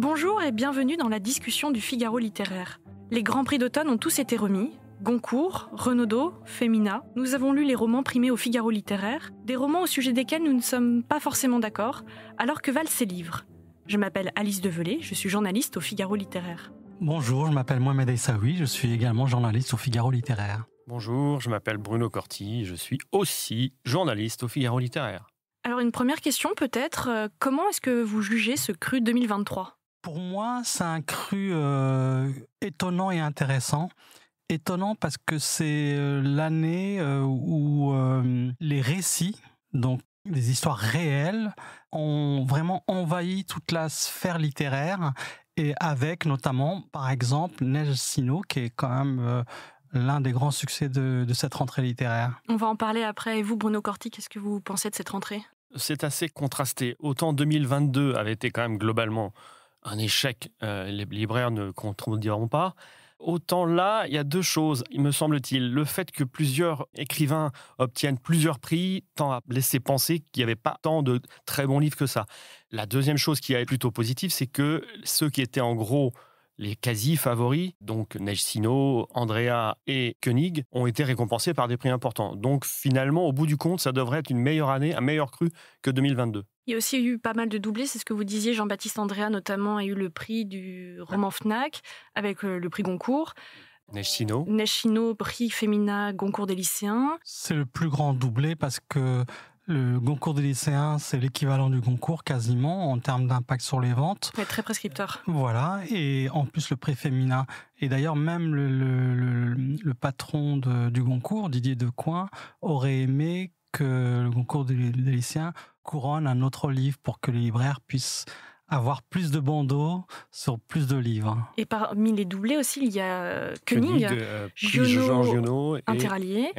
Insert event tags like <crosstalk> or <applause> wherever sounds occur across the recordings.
Bonjour et bienvenue dans la discussion du Figaro littéraire. Les grands prix d'automne ont tous été remis. Goncourt, Renaudot, Femina, nous avons lu les romans primés au Figaro littéraire, des romans au sujet desquels nous ne sommes pas forcément d'accord, alors que valent ces livres. Je m'appelle Alice Develay, je suis journaliste au Figaro littéraire. Bonjour, je m'appelle Mohamed Essaoui, je suis également journaliste au Figaro littéraire. Bonjour, je m'appelle Bruno Corti, je suis aussi journaliste au Figaro littéraire. Alors une première question peut-être, euh, comment est-ce que vous jugez ce cru 2023 pour moi, c'est un cru euh, étonnant et intéressant. Étonnant parce que c'est euh, l'année euh, où les récits, donc des histoires réelles, ont vraiment envahi toute la sphère littéraire et avec notamment, par exemple, Neige Sino, qui est quand même l'un des grands succès de, de, cette rentrée littéraire. On va en parler après. Et vous, Bruno Corti, qu'est-ce que vous pensez de cette rentrée C'est assez contrasté. Autant 2022 avait été quand même globalement un échec. Euh, les libraires ne contrediront pas. Autant là, il y a deux choses, il me semble-t-il. Le fait que plusieurs écrivains obtiennent plusieurs prix tend à laisser penser qu'il n'y avait pas tant de très bons livres que ça. La deuxième chose qui est plutôt positive, c'est que ceux qui étaient en gros les quasi-favoris, donc Nejcino, Andrea et Koenig, ont été récompensés par des prix importants. Donc finalement, au bout du compte, ça devrait être une meilleure année, un meilleur cru que 2022. Il y a aussi eu pas mal de doublés, c'est ce que vous disiez. Jean-Baptiste Andrea, notamment, a eu le prix du roman Fnac avec euh, le prix Goncourt. Nechino. Nechino, prix féminin Goncourt des lycéens. C'est le plus grand doublé parce que le concours des lycéens, c'est l'équivalent du concours quasiment en termes d'impact sur les ventes. Mais très prescripteur. Voilà, et en plus le préféminin. Et d'ailleurs, même le, patron du concours, Didier Decoing, aurait aimé que le concours des lycéens couronne un autre livre pour que les libraires puissent avoir plus de bandeaux sur plus de livres. Et parmi les doublés aussi, il y a Koenig, euh, Koenig de, euh, et, Interallié,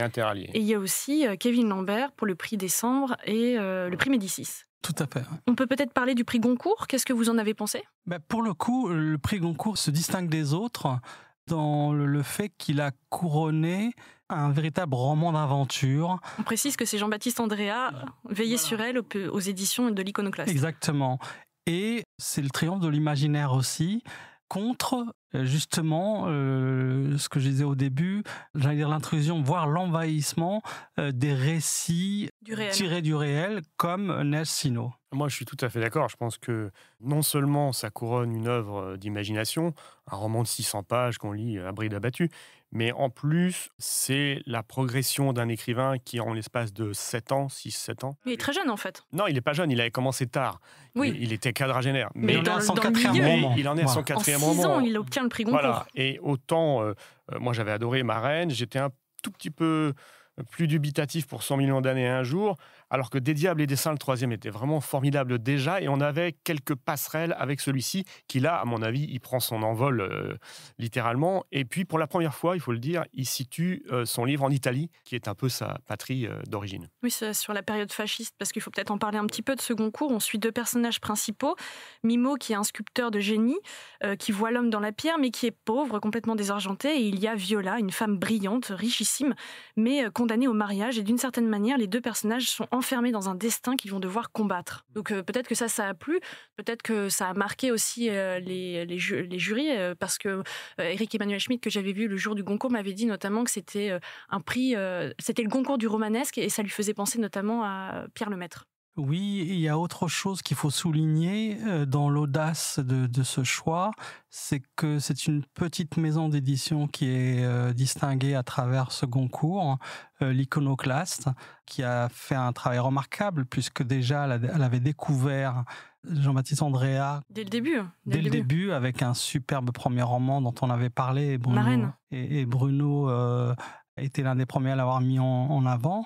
et, il y a aussi euh, Kevin Lambert pour le prix Décembre et le prix Médicis. Tout à fait. On peut peut-être parler du prix Goncourt. Qu'est-ce que vous en avez pensé bah, Pour le coup, le prix Goncourt se distingue des autres dans le fait qu'il a couronné un véritable roman d'aventure. On précise que c'est Jean-Baptiste Andrea, veillé sur elle aux, aux éditions de l'Iconoclaste. Exactement. Et c'est le triomphe de l'imaginaire aussi contre euh, justement euh, ce que je disais au début, j'allais dire l'intrusion, voire l'envahissement euh, des récits tirés du réel comme Sino. Moi, je suis tout à fait d'accord. Je pense que non seulement ça couronne une œuvre d'imagination, un roman de 600 pages qu'on lit à bride abattue, mais en plus, c'est la progression d'un écrivain qui, en l'espace de 7 ans, 6-7 ans. il est très jeune en fait. Non, il n'est pas jeune, il avait commencé tard. Oui. Il, était quadragénaire. Mais, mais, dans, il en est à son quatrième moment. Il en est à son quatrième moment. En ans, il obtient le prix Goncourt. Voilà. Et autant, euh, euh, moi j'avais adoré Ma Reine, j'étais un tout petit peu plus dubitatif pour 100 millions d'années et un jour, alors que Des Diables et des Saints, le troisième, était vraiment formidable déjà, et on avait quelques passerelles avec celui-ci, qui là, à mon avis, il prend son envol euh, littéralement. Et puis, pour la première fois, il faut le dire, il situe euh, son livre en Italie, qui est un peu sa patrie euh, d'origine. Oui, sur la période fasciste, parce qu'il faut peut-être en parler un petit peu de second cours. On suit deux personnages principaux, Mimo, qui est un sculpteur de génie, qui voit l'homme dans la pierre, mais qui est pauvre, complètement désargenté, et il y a Viola, une femme brillante, richissime, mais au mariage et d'une certaine manière, les deux personnages sont enfermés dans un destin qu'ils vont devoir combattre. Donc euh, peut-être que ça, ça a plu, peut-être que ça a marqué aussi euh, les, les, jurys, euh, parce que Eric Emmanuel Schmitt, que j'avais vu le jour du Goncourt, m'avait dit notamment que c'était un prix, c'était le Goncourt du romanesque et ça lui faisait penser notamment à Pierre Lemaître. Oui, il y a autre chose qu'il faut souligner euh, dans l'audace de, ce choix, c'est que c'est une petite maison d'édition qui est euh, distinguée à travers ce concours, euh, l'iconoclaste, qui a fait un travail remarquable puisque déjà elle avait découvert Jean-Baptiste Andrea. Dès le début. Dès, le début. avec un superbe premier roman dont on avait parlé. Bruno, Et, Bruno était l'un des premiers à l'avoir mis en avant.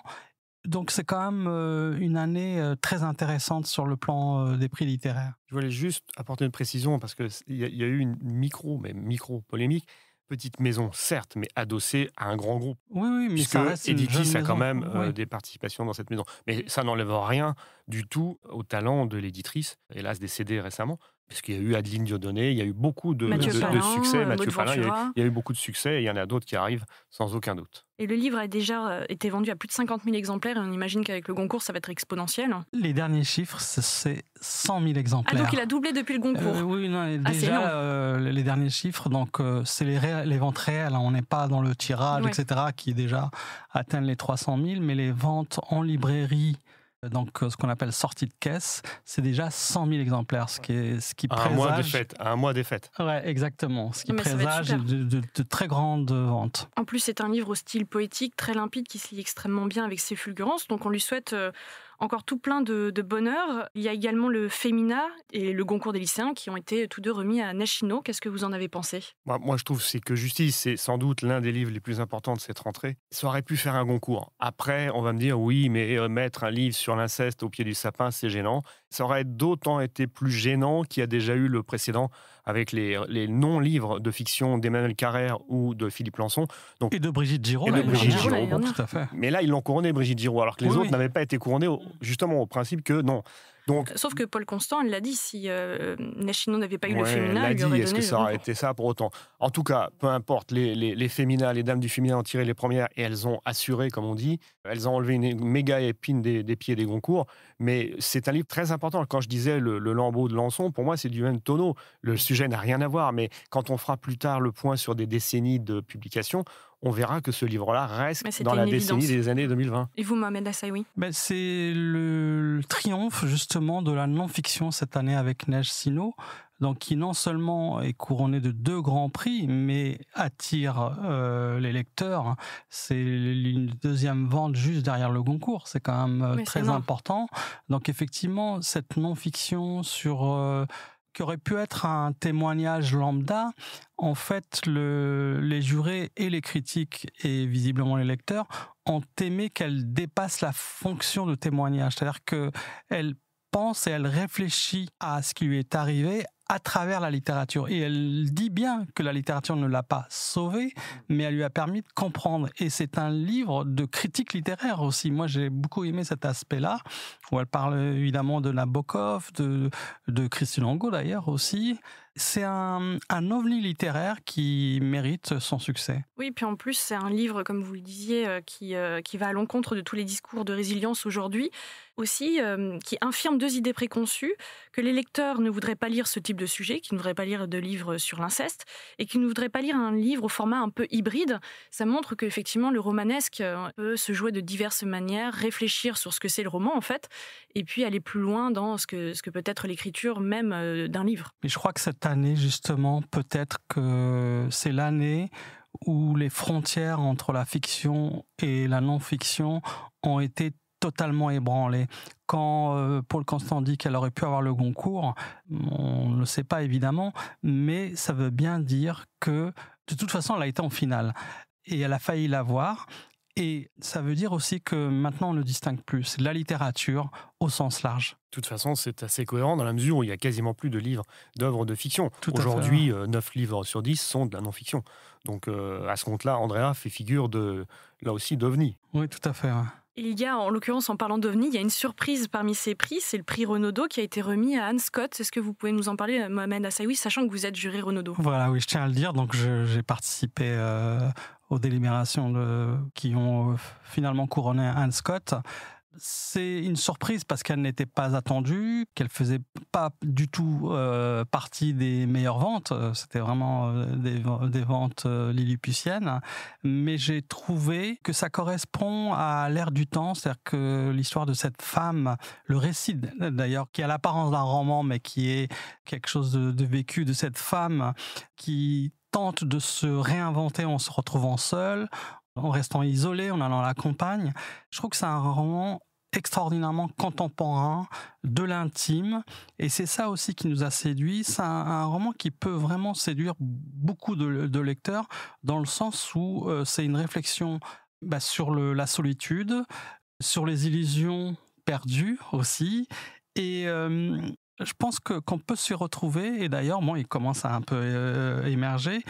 Donc c'est quand même euh, une année euh, très intéressante sur le plan euh, des prix littéraires. Je voulais juste apporter une précision parce qu'il y, y, a eu une micro, mais micro polémique. Petite maison, certes, mais adossée à un grand groupe. Oui, oui, mais ça reste a quand même des participations dans cette maison. Mais ça n'enlève rien du tout au talent de l'éditrice, hélas décédée récemment, parce qu'il y a eu Adeline Dieudonné, il y a eu beaucoup de, succès, euh, Mathieu il y, a eu, beaucoup de succès, et il y en a d'autres qui arrivent sans aucun doute. Et le livre a déjà euh, été vendu à plus de 50 000 exemplaires, et on imagine qu'avec le concours, ça va être exponentiel. Les derniers chiffres, c'est 100 000 ah, exemplaires. donc il a doublé depuis le concours. Euh, oui, ah, déjà, les derniers chiffres, donc c'est les, ventes réelles, hein. on n'est pas dans le tirage, etc., qui déjà atteint les 300 000, mais les ventes en librairie donc euh, ce qu'on appelle sortie de caisse, c'est déjà 100 000 exemplaires, ce qui ce qui présage... un mois un mois des fêtes. Ouais, exactement, ce qui présage de, très grandes ventes. En plus, c'est un livre au style poétique très limpide qui se lit extrêmement bien avec ses fulgurances, donc on lui souhaite euh, encore tout plein de, bonheur. Il y a également le Femina et le Goncourt des lycéens qui ont été tous deux remis à Nashino. Qu'est-ce que vous en avez pensé moi, je trouve c'est que Justice, c'est sans doute l'un des livres les plus importants de cette rentrée. Ça aurait pu faire un Goncourt. Après, on va me dire oui, mais euh, mettre un livre sur l'inceste au pied du sapin, c'est gênant. Ça aurait d'autant été plus gênant qu'il y a déjà eu le précédent avec les, non-livres de fiction d'Emmanuel Carrère ou de Philippe Lançon. Donc, et de Brigitte Giraud. Brigitte Giraud, Mais là, ils l'ont couronné, Brigitte Giraud, alors que les autres n'avaient pas été couronnés justement au principe que non, donc, euh, Sauf que Paul Constant, l'a dit, si euh, Nashino n'avait pas eu le féminin, il aurait Est-ce que ça aurait été ça pour autant En tout cas, peu importe, les, féminins, les dames du féminin ont tiré les premières et elles ont assuré, comme on dit. Elles ont enlevé une méga épine des, pieds des Goncourt. Mais c'est un livre très important. Quand je disais le, le lambeau de Lançon, pour moi, c'est du même tonneau. Le sujet n'a rien à voir, mais quand on fera plus tard le point sur des décennies de publications on verra que ce livre-là reste dans la décennie des années 2020. Et vous, Mohamed ça oui ben, C'est le, triomphe justement de la non-fiction cette année avec Neige Sino, donc qui non seulement est couronné de deux grands prix, mais attire euh, les lecteurs. C'est une deuxième vente juste derrière le concours. C'est quand même euh, très important. Donc effectivement, cette non-fiction sur... Euh, qui aurait pu être un témoignage lambda, en fait, les jurés et les critiques et visiblement les lecteurs ont aimé qu'elle dépasse la fonction de témoignage, c'est-à-dire qu'elle pense et elle réfléchit à ce qui lui est arrivé à travers la littérature. Et elle dit bien que la littérature ne l'a pas sauvée, mais elle lui a permis de comprendre. Et c'est un livre de critique littéraire aussi. Moi, j'ai beaucoup aimé cet aspect-là, où elle parle évidemment de Nabokov, de, de Christine Angot d'ailleurs aussi, c'est un, un, ovni littéraire qui mérite son succès. Oui, puis en plus, c'est un livre, comme vous le disiez, euh, qui, euh, qui va à l'encontre de tous les discours de résilience aujourd'hui, aussi euh, qui infirme deux idées préconçues, que les lecteurs ne voudraient pas lire ce type de sujet, qui ne voudraient pas lire de livres sur l'inceste, et qui ne voudraient pas lire un livre au format un peu hybride. Ça montre qu'effectivement, le romanesque peut se jouer de diverses manières, réfléchir sur ce que c'est le roman, en fait, et puis aller plus loin dans ce que, ce que peut être l'écriture même d'un livre. Mais je crois que année, justement, peut-être que c'est l'année où les frontières entre la fiction et la non-fiction ont été totalement ébranlées. Quand euh, Paul Constant dit qu'elle aurait pu avoir le Goncourt, on ne le sait pas évidemment, mais ça veut bien dire que de toute façon, elle a été en finale. Et elle a failli l'avoir. Et ça veut dire aussi que maintenant on le distingue plus, la littérature au sens large. De toute façon, c'est assez cohérent dans la mesure où il y a quasiment plus de livres d'œuvres de fiction. Aujourd'hui, 9 euh, livres sur 10 sont de la non-fiction. Donc euh, à ce compte-là, Andrea fait figure de là aussi d'ovni. Oui, tout à fait. Il y a, en l'occurrence, en parlant d'OVNI, il y a une surprise parmi ces prix, c'est le prix Renaudot qui a été remis à Anne Scott. Est-ce que vous pouvez nous en parler, euh, Mohamed Assaoui, sachant que vous êtes juré Renaudot Voilà, oui, je tiens à le dire. Donc, j'ai participé euh, aux délibérations qui ont euh, finalement couronné Anne Scott. C'est une surprise parce qu'elle n'était pas attendue, qu'elle faisait pas du tout euh, partie des meilleures ventes. Euh, c'était vraiment des, ventes lilliputiennes. Mais j'ai trouvé que ça correspond à l'ère du temps, c'est-à-dire que l'histoire de cette femme, le récit d'ailleurs, qui a l'apparence d'un roman, mais qui est quelque chose de, de vécu de cette femme qui tente de se réinventer en se retrouvant seul, en restant isolé, en allant à la campagne. Je trouve que c'est un roman extraordinairement contemporain, de l'intime, et c'est ça aussi qui nous a séduit. C'est un, roman qui peut vraiment séduire beaucoup de, lecteurs, dans le sens où euh, c'est une réflexion bah, sur la solitude, sur les illusions perdues aussi, et euh, je pense que qu'on peut s'y retrouver, et d'ailleurs, moi, il commence à un peu euh, émerger.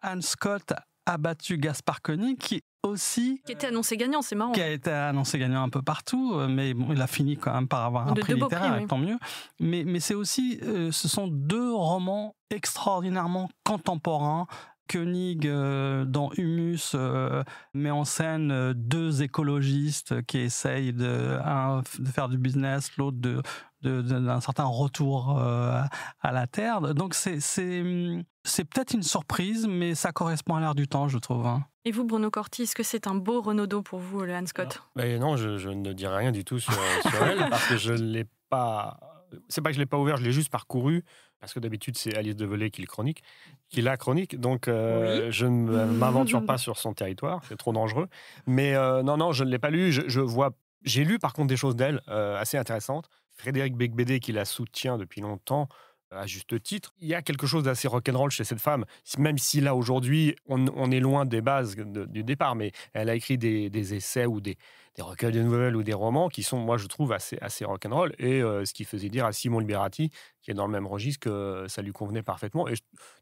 Anne Scott a battu Gaspar Koenig, qui aussi... Qui était annoncé gagnant, c'est marrant. Qui a été annoncé gagnant un peu partout, euh, mais bon, il a fini quand même par avoir un prix littéraire, prix, tant mieux. Mais, c'est aussi, euh, ce sont deux romans extraordinairement contemporains, Koenig euh, dans Humus euh, met en scène euh, deux écologistes qui essayent de, de faire du business, l'autre de, d'un certain retour à la Terre. Donc c'est peut-être une surprise, mais ça correspond à l'air du temps, je trouve. Hein. Et vous, Bruno Corti, est-ce que c'est un beau Renaudot pour vous, le Hans Scott Non, je, ne dis rien du tout sur, sur elle, parce que je ne l'ai pas c'est pas que je l'ai pas ouvert, je l'ai juste parcouru parce que d'habitude c'est Alice Develay qui le chronique, qui la chronique. Donc euh, je ne <laughs> m'aventure pas sur son territoire, c'est trop dangereux. Mais euh, non, non, je ne l'ai pas lu. Je, vois, j'ai lu par contre des choses d'elle euh, assez intéressantes. Frédéric Begbédé qui la soutient depuis longtemps à juste titre. Il y a quelque chose d'assez rock'n'roll chez cette femme, même si là aujourd'hui on, est loin des bases du départ, mais elle a écrit des, essais ou des, recueils de nouvelles ou des romans qui sont, moi je trouve, assez, assez rock'n'roll, et euh, ce qui faisait dire à Simon Liberati, qui est dans le même registre, que ça lui convenait parfaitement. Et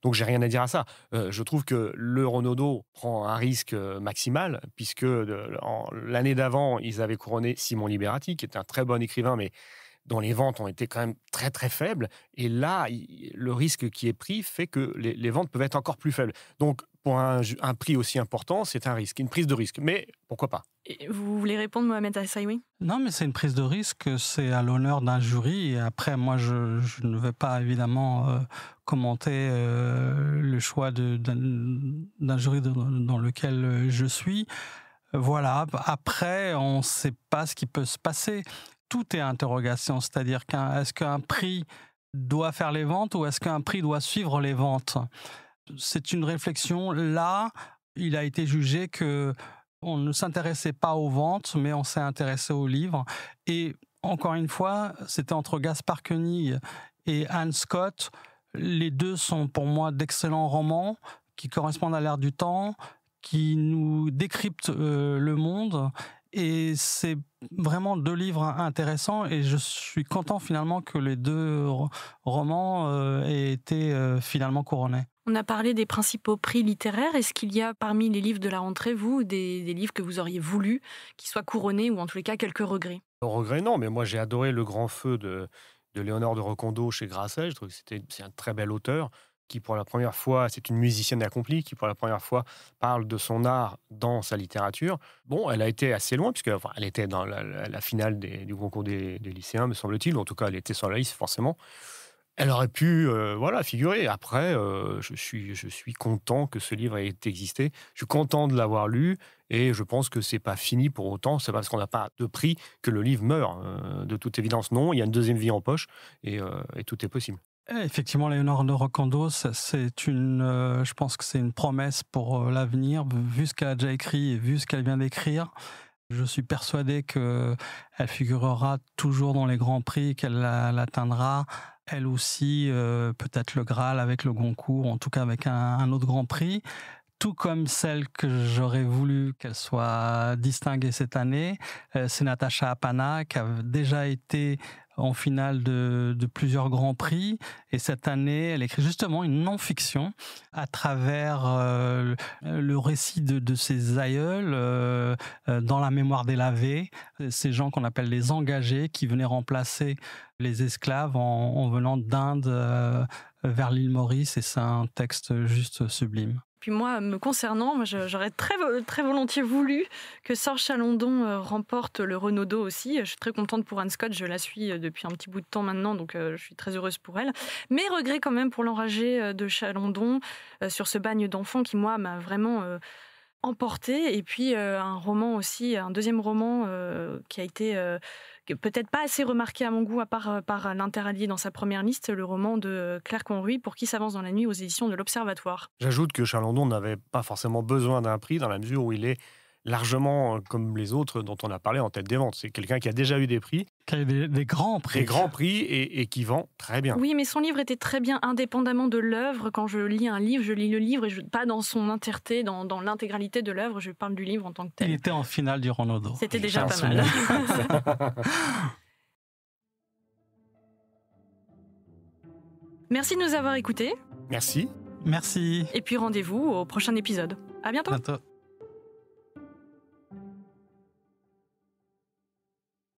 donc j'ai rien à dire à ça. Euh, je trouve que le Renaudot prend un risque euh, maximal, puisque l'année d'avant, ils avaient couronné Simon Liberati, qui est un très bon écrivain, mais dont les ventes ont été quand même très très faibles. Et là, le risque qui est pris fait que les, ventes peuvent être encore plus faibles. Donc, pour un, prix aussi important, c'est un risque, une prise de risque. Mais pourquoi pas Vous voulez répondre, Mohamed oui Non, mais c'est une prise de risque, c'est à l'honneur d'un jury. Et après, moi, je, ne vais pas évidemment euh, commenter euh, le choix d'un jury dans lequel je suis. Voilà, après, on ne sait pas ce qui peut se passer tout est interrogation, c'est-à-dire qu'un, est-ce qu'un prix doit faire les ventes ou est-ce qu'un prix doit suivre les ventes C'est une réflexion. Là, il a été jugé que on ne s'intéressait pas aux ventes, mais on s'est intéressé aux livres. Et encore une fois, c'était entre Gaspard Koenig et Anne Scott. Les deux sont pour moi d'excellents romans qui correspondent à l'ère du temps, qui nous décryptent euh, le monde et c'est vraiment deux livres intéressants et je suis content finalement que les deux romans euh, aient été euh, finalement couronnés. On a parlé des principaux prix littéraires. Est-ce qu'il y a parmi les livres de la rentrée, vous, des, livres que vous auriez voulu qui soient couronnés ou en tous les cas quelques regrets Regrets, non, mais moi j'ai adoré Le Grand Feu de, de Léonore de Recondo chez Grasset. Je trouve que c'est un très bel auteur qui pour la première fois, c'est une musicienne accomplie, qui pour la première fois parle de son art dans sa littérature. Bon, elle a été assez loin, puisque elle était dans la, finale du concours des, lycéens, me semble-t-il, en tout cas, elle était sur la liste, forcément. Elle aurait pu, euh, voilà, figurer. Après, euh, je, suis, je suis content que ce livre ait existé. Je suis content de l'avoir lu et je pense que c'est pas fini pour autant. C'est pas parce qu'on n'a pas de prix que le livre meurt. Hein. de toute évidence, non. Il y a une deuxième vie en poche et euh, tout est possible. Eh, effectivement, Léonore de c'est une, euh, je pense que c'est une promesse pour euh, l'avenir, vu ce qu'elle a déjà écrit et vu ce qu'elle vient d'écrire. Je suis persuadé qu'elle figurera toujours dans les grands prix, qu'elle l'atteindra, elle aussi, euh, peut-être le Graal avec le Goncourt, en tout cas avec un, un autre grand prix. Tout comme celle que j'aurais voulu qu'elle soit distinguée cette année, c'est Natacha Apana, qui a déjà été en finale de, plusieurs grands prix. Et cette année, elle écrit justement une non-fiction à travers euh, le récit de, ses aïeuls euh, euh, dans la mémoire des lavés, ces gens qu'on appelle les engagés qui venaient remplacer les esclaves en, venant d'Inde vers l'île Maurice. Et c'est un texte juste sublime. Puis moi, me concernant, j'aurais très, très volontiers voulu que Sorge Chalondon euh, remporte le Renaudot aussi. Je suis très contente pour Anne Scott, je la suis euh, depuis un petit bout de temps maintenant, donc euh, je suis très heureuse pour elle. Mais regret quand même pour l'enragé de Chalondon sur ce bagne d'enfants qui, moi, m'a vraiment emporté et puis un roman aussi un deuxième roman qui a été peut-être pas assez remarqué à mon goût, à part euh, par euh, l'Interallié dans sa première liste, le roman de euh, Claire Conruy, Pour qui s'avance dans la nuit aux éditions de l'Observatoire. J'ajoute que Charlandon n'avait pas forcément besoin d'un prix dans la mesure où il est largement comme les autres dont on a parlé en tête des ventes. C'est quelqu'un qui a déjà eu des prix des, grands prix. Des grands prix et, qui vend très bien. Oui, mais son livre était très bien indépendamment de l'œuvre. Quand je lis un livre, je lis le livre et je, pas dans son interté, dans, l'intégralité de l'œuvre, je parle du livre en tant que tel. Il était en finale du Renaudot. C'était déjà pas mal. <laughs> Merci de nous avoir écoutés. Merci. Merci. Et puis rendez-vous au prochain épisode. À bientôt. bientôt.